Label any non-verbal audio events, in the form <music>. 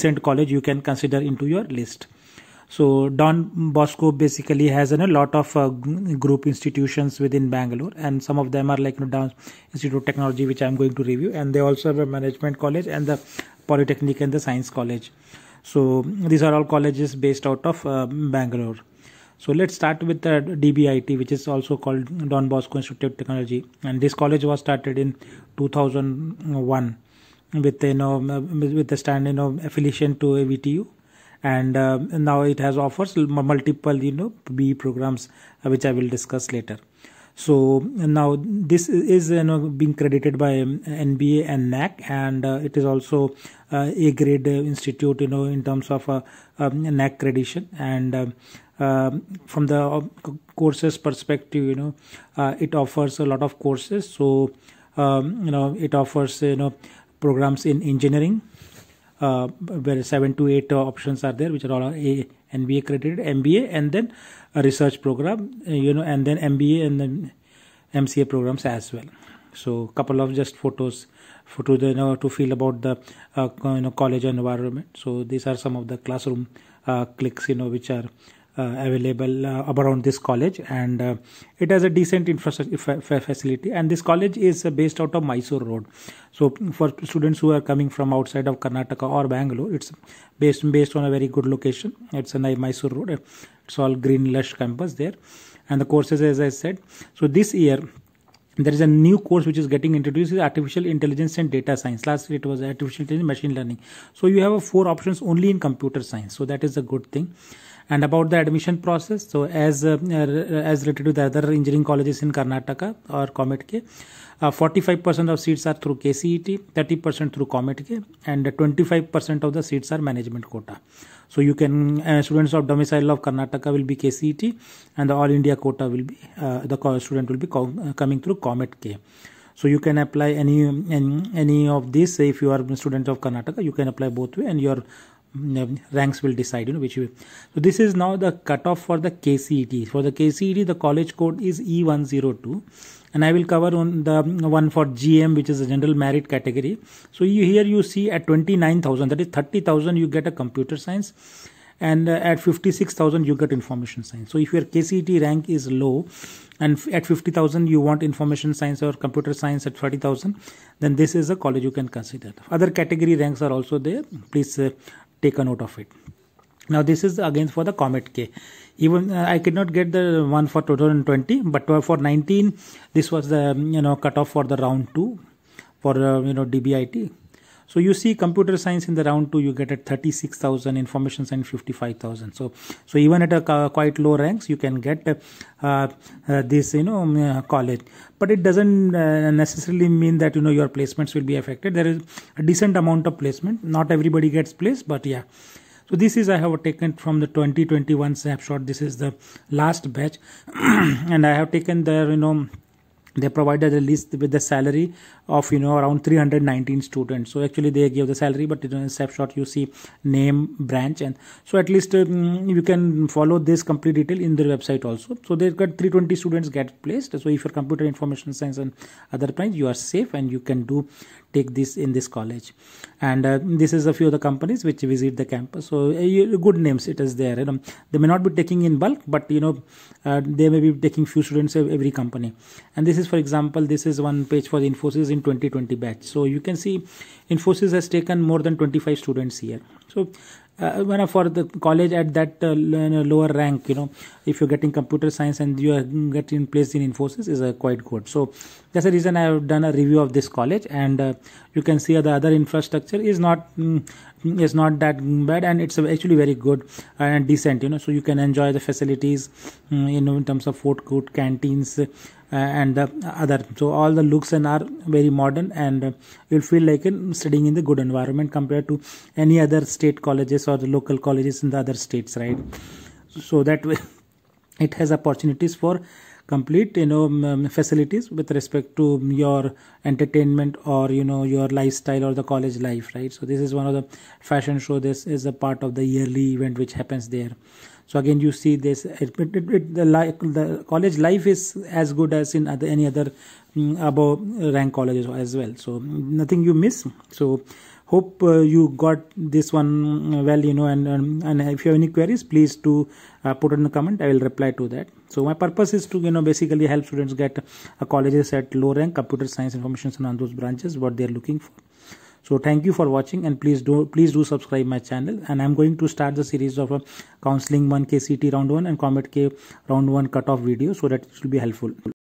recent college you can consider into your list so don bosco basically has a lot of uh, group institutions within bangalore and some of them are like you know, institute of technology which i'm going to review and they also have a management college and the polytechnic and the science college so these are all colleges based out of uh, bangalore so let's start with the DBIT, which is also called Don Bosco Institute of Technology, and this college was started in 2001 with you know with the stand you know affiliation to VTU and uh, now it has offers multiple you know B programs uh, which I will discuss later. So now this is you know being credited by um, NBA and NAC and uh, it is also uh, a grade uh, institute you know in terms of uh, um, NAC accreditation and um, uh, from the courses perspective you know it offers a lot of courses so um, you know it offers you know programs in engineering uh, where seven to eight uh, options are there, which are all A, NBA accredited, MBA, and then a research program, uh, you know, and then MBA and then MCA programs as well. So, couple of just photos for to the you know, to feel about the uh, you know college environment. So, these are some of the classroom uh, clicks, you know, which are uh, available uh, around this college and uh, it has a decent infrastructure facility and this college is based out of Mysore Road so for students who are coming from outside of Karnataka or Bangalore it's based based on a very good location it's a Mysore Road it's all green lush campus there and the courses as I said so this year there is a new course which is getting introduced is artificial intelligence and data science last year it was artificial intelligence machine learning so you have four options only in computer science so that is a good thing and about the admission process, so as uh, uh, as related to the other engineering colleges in Karnataka or Comet 45% uh, of seats are through KCET, 30% through Comet and 25% of the seats are management quota. So you can uh, students of domicile of Karnataka will be KCET, and the All India quota will be uh, the student will be com- uh, coming through Comet K. So you can apply any, um, any any of this if you are student of Karnataka. You can apply both way, and your ranks will decide you know which way so this is now the cutoff for the kcet for the kcet the college code is e102 and i will cover on the um, one for gm which is a general merit category so you, here you see at 29000 that is 30000 you get a computer science and uh, at 56000 you get information science so if your kcet rank is low and at 50000 you want information science or computer science at 30000 then this is a college you can consider other category ranks are also there please uh, take a note of it now this is again for the comet k even uh, i could not get the one for 2020 but for 19 this was the you know cutoff for the round 2 for uh, you know dbit so you see computer science in the round 2 you get at 36,000 information science 55,000. So so even at a quite low ranks you can get uh, uh, this you know um, college but it doesn't uh, necessarily mean that you know your placements will be affected there is a decent amount of placement not everybody gets placed but yeah so this is i have taken from the 2021 snapshot this is the last batch <clears throat> and i have taken the you know they provided a list with the salary of you know around 319 students so actually they give the salary but in a snapshot you see name branch and so at least um, you can follow this complete detail in their website also so they've got 320 students get placed so if your computer information science and other branch you are safe and you can do take this in this college and uh, this is a few of the companies which visit the campus so uh, good names it is there they may not be taking in bulk but you know uh, they may be taking few students every company and this is for example this is one page for infosys 2020 batch so you can see infosys has taken more than 25 students here so uh, for the college at that uh, lower rank you know if you're getting computer science and you are getting placed in infosys is uh, quite good so that's the reason i have done a review of this college and uh, you can see the other infrastructure is not mm, mm is not that bad and it's actually very good and decent you know so you can enjoy the facilities mm, you know in terms of food court canteens uh, and the other so all the looks and are very modern and uh, you'll feel like uh, studying in the good environment compared to any other state colleges or the local colleges in the other states right so that way <laughs> it has opportunities for complete you know facilities with respect to your entertainment or you know your lifestyle or the college life right so this is one of the fashion show this is a part of the yearly event which happens there so again you see this it, it, it, the, the, college life is as good as in other, any other um, above rank colleges as well so nothing you miss so hope uh, you got this one uh, well you know and um, and if you have any queries please to uh, put in the comment i will reply to that so my purpose is to you know basically help students get colleges at low rank computer science information and on those branches what they are looking for so thank you for watching and please do please do subscribe my channel and i'm going to start the series of uh, counseling 1 kct round 1 and comet k round 1 cutoff video so that it will be helpful